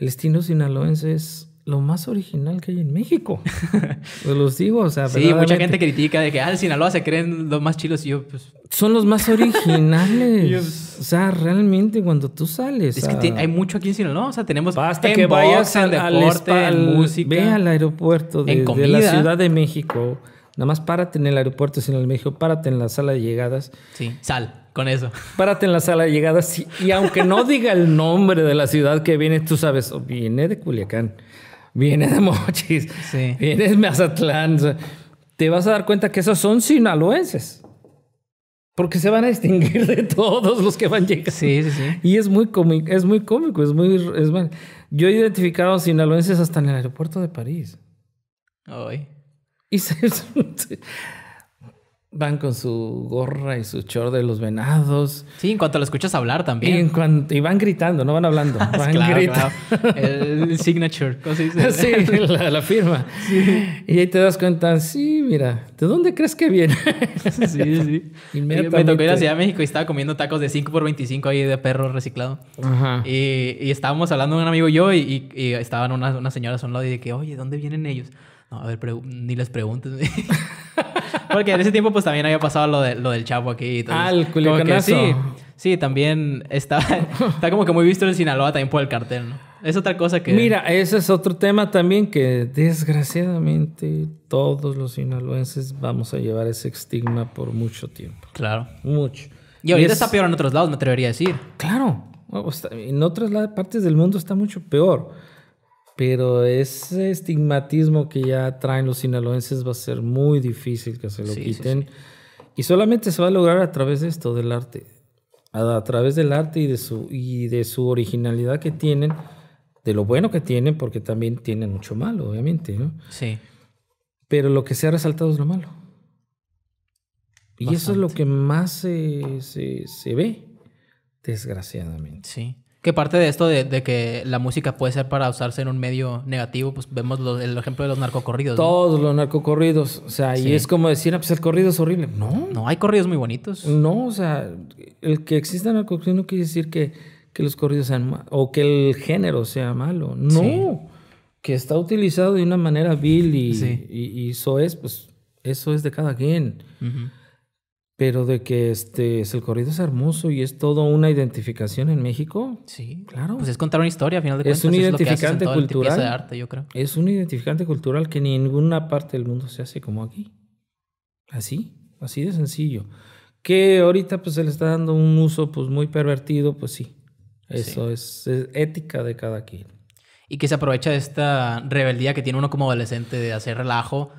el estilo sinaloense es lo más original que hay en México. pues los digo, o sea, Sí, mucha gente critica de que, ah, Sinaloa se creen los más chilos y yo, pues... Son los más originales. O sea, realmente cuando tú sales... Es que hay mucho aquí en Sinaloa, o sea, tenemos... Basta que vayas al, al, Ve al aeropuerto de, de, la Ciudad de México, nada más párate en el aeropuerto de Sinaloa de México, párate en la sala de llegadas. Sí, sal con eso. Párate en la sala de llegada y aunque no diga el nombre de la ciudad que viene, tú sabes, oh, viene de Culiacán, viene de Mochis, viene de Mazatlán. te vas a dar cuenta que esos son sinaloenses. Porque se van a distinguir de todos los que van llegando. Sí, sí, sí. Y es muy cómico, es muy cómico, es muy... Es Yo he identificado sinaloenses hasta en el aeropuerto de París. Ay. Y se, van con su gorra y su chor de los venados. Sí, en cuanto lo escuchas hablar también. Y, van gritando, no van hablando. Ah, van gritando. El signature, Sí, la, firma. Y ahí te das cuenta, sí, mira, ¿de dónde crees que viene? sí, sí. Me tocó ir a Ciudad de México y estaba comiendo tacos de 5 por 25 ahí de perro reciclado. Ajá. Y, estábamos hablando con un amigo y yo y, estaban unas, unas señoras a un lado y de que, oye, ¿dónde vienen ellos? No, a ver, ni les preguntes. Porque en ese tiempo pues también había pasado lo, de, lo del Chapo aquí. Entonces, ah, el Sí, también está, está como que muy visto en Sinaloa también por el cartel, ¿no? Es otra cosa que... Mira, ese es otro tema también que desgraciadamente todos los sinaloenses vamos a llevar ese estigma por mucho tiempo. Claro. Mucho. Y ahorita está peor en otros lados, me atrevería a decir. Claro. En otras partes del mundo está mucho peor. Pero ese estigmatismo que ya traen los sinaloenses va a ser muy difícil que se lo quiten. Y solamente se va a lograr a través de esto, del arte. A, través del arte y de, su, y de su originalidad que tienen, de lo bueno que tienen, porque también tienen mucho malo, obviamente, ¿no? Sí. Pero lo que se ha resaltado es lo malo. Y eso es lo que más se, se ve, desgraciadamente. Sí. Que parte de esto de, que la música puede ser para usarse en un medio negativo, pues vemos el ejemplo de los narcocorridos. Todos los narcocorridos. O sea, y es como decir, ah, pues el corrido es horrible. No. No, hay corridos muy bonitos. No, o sea, el que exista narcocorrido no quiere decir que, los corridos sean malos o que el género sea malo. No. Que está utilizado de una manera vil y, y, eso es, pues, eso es de cada quien. Pero de que este es el corrido es hermoso y es todo una identificación en México. Sí, claro. Pues es contar una historia, al final de cuentas. Es un identificante cultural. Es un identificante cultural que en ninguna parte del mundo se hace como aquí. Así, así de sencillo. Que ahorita pues se le está dando un uso pues muy pervertido, pues sí. Eso es ética de cada quien. Y que se aprovecha de esta rebeldía que tiene uno como adolescente de hacer relajo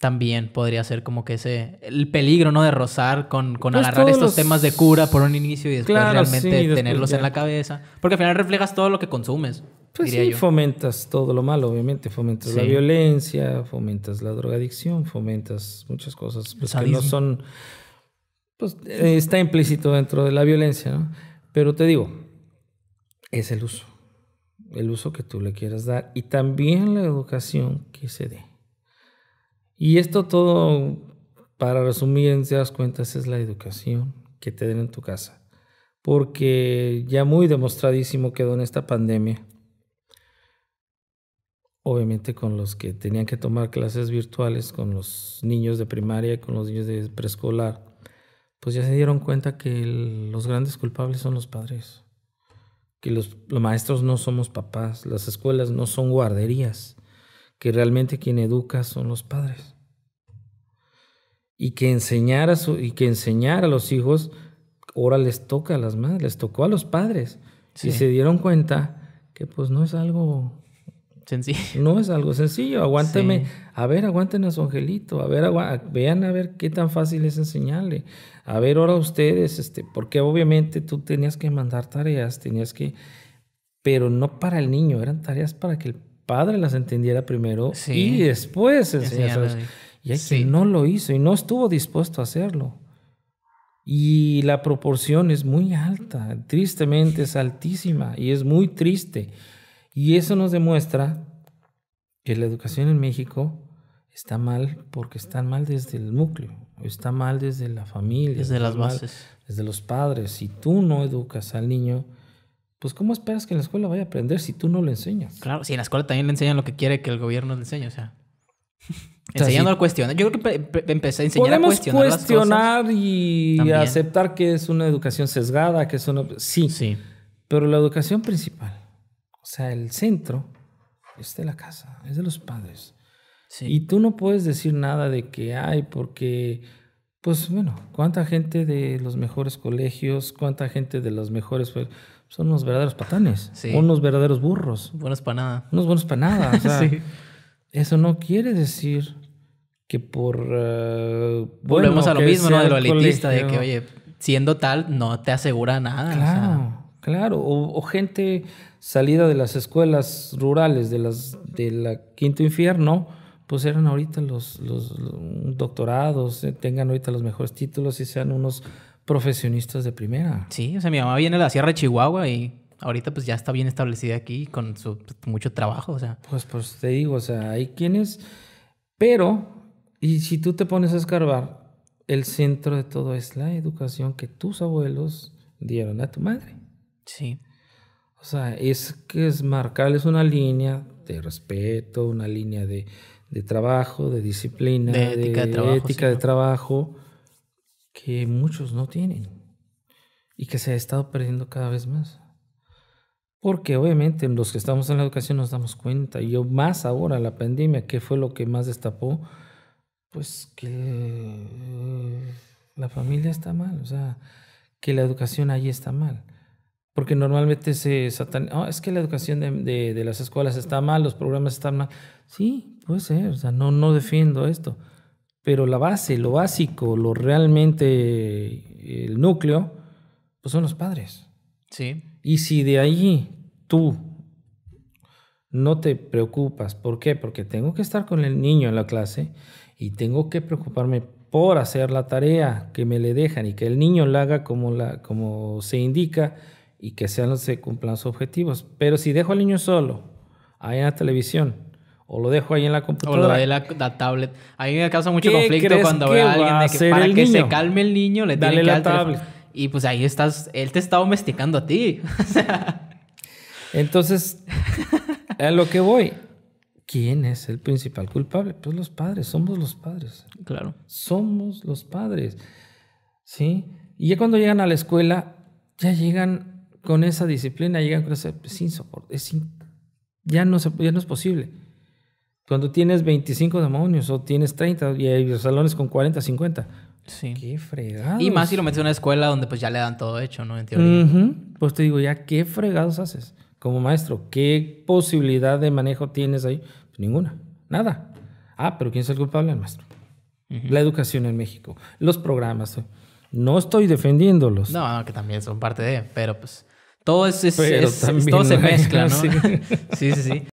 también podría ser como que ese el peligro no de rozar con, con pues agarrar estos temas de cura por un inicio y después realmente tenerlos en la cabeza porque al final reflejas todo lo que consumes pues sí, fomentas todo lo malo obviamente fomentas la violencia fomentas la drogadicción fomentas muchas cosas pues, que no son pues está implícito dentro de la violencia ¿no? pero te digo es el uso el uso que tú le quieras dar y también la educación que se dé y esto todo, para resumir en ciertas cuentas, es la educación que te den en tu casa. Porque ya muy demostradísimo quedó en esta pandemia, obviamente con los que tenían que tomar clases virtuales, con los niños de primaria con los niños de preescolar, pues ya se dieron cuenta que los grandes culpables son los padres, que los, los maestros no somos papás, las escuelas no son guarderías que realmente quien educa son los padres. Y que enseñar a, y que enseñar a los hijos ahora les toca a las madres, les tocó a los padres. Si Y se dieron cuenta que pues no es algo sencillo. No es algo sencillo. Aguántame. A ver, aguanten a angelito. A ver, vean a ver qué tan fácil es enseñarle. A ver, ahora ustedes, este, porque obviamente tú tenías que mandar tareas, tenías que, pero no para el niño, eran tareas para que el padre las entendiera primero y después enseñárselas. Y hay que no lo hizo y no estuvo dispuesto a hacerlo. Y la proporción es muy alta, tristemente es altísima y es muy triste. Y eso nos demuestra que la educación en México está mal porque está mal desde el núcleo, está mal desde la familia. Desde las bases. desde los padres. Si tú no educas al niño, pues ¿cómo esperas que en la escuela vaya a aprender si tú no le enseñas? Claro, si en la escuela también le enseñan lo que quiere que el gobierno le enseñe, o sea. Enseñando a cuestionar. Yo creo que empecé a enseñar a cuestionar. las cosas. y aceptar que es una educación sesgada, que es una. Sí. Sí. Pero la educación principal, o sea, el centro, es de la casa, es de los padres. Sí. Y tú no puedes decir nada de que, hay porque pues bueno, cuánta gente de los mejores colegios, cuánta gente de los mejores son unos verdaderos patanes, unos verdaderos burros. Buenos para nada. Unos buenos para nada. O sea, Eso no quiere decir que por... Eh, Volvemos a lo mismo, ¿no? De lo elitista, de que, oye, siendo tal, no te asegura nada. Claro, o claro. O, gente salida de las escuelas rurales, de las de la Quinto Infierno, pues eran ahorita los, los, doctorados, tengan ahorita los mejores títulos y sean unos profesionistas de primera. Sí, o sea, mi mamá viene de la Sierra de Chihuahua y ahorita pues ya está bien establecida aquí con su, pues, mucho trabajo, o sea. Pues, pues te digo, o sea, hay quienes, pero, y si tú te pones a escarbar, el centro de todo es la educación que tus abuelos dieron a tu madre. Sí. O sea, es que es marcarles una línea de respeto, una línea de de trabajo, de disciplina, de ética, de, trabajo, que muchos no tienen y que se ha estado perdiendo cada vez más. Porque obviamente los que estamos en la educación nos damos cuenta, y yo más ahora, la pandemia, que fue lo que más destapó? Pues que eh, la familia está mal, o sea, que la educación ahí está mal porque normalmente se sataniza. Ah, es que la educación de, de, las escuelas está mal, los programas están mal. Sí, puede ser, o sea, no, no defiendo esto, pero la base, lo básico, lo realmente, el núcleo, pues son los padres. Sí. Y si de ahí tú no te preocupas, ¿por qué? Porque tengo que estar con el niño en la clase y tengo que preocuparme por hacer la tarea que me le dejan y que el niño la haga como, la, como se indica y que sean se cumplan sus objetivos. Pero si dejo al niño solo, ahí en la televisión, o lo dejo ahí en la computadora. O lo de la, tablet. ahí me causa mucho conflicto cuando veo a alguien de que para que se calme el niño le Dale la tablet. Y pues ahí estás, él te está domesticando a ti. Entonces, a lo que voy, ¿quién es el principal culpable? Pues los padres, somos los padres. Claro. Somos los padres. ¿Sí? Y ya cuando llegan a la escuela, ya llegan con esa disciplina, llegan a ese, pues, es insoportable, ya, no es posible. Cuando tienes 25 demonios o tienes 30 y hay salones con 40, 50. Sí. Qué fregado? Y más si lo metes en una escuela donde pues ya le dan todo hecho, ¿no? En teoría. Pues te digo, ya, ¿qué fregados haces como maestro? ¿Qué posibilidad de manejo tienes ahí? Pues, ninguna, nada. Ah, pero ¿quién es el culpable? El maestro. La educación en México, los programas. Eh. No estoy defendiéndolos. No, que también son parte de, pero pues todo es, se mezcla, ¿no? sí, sí, sí.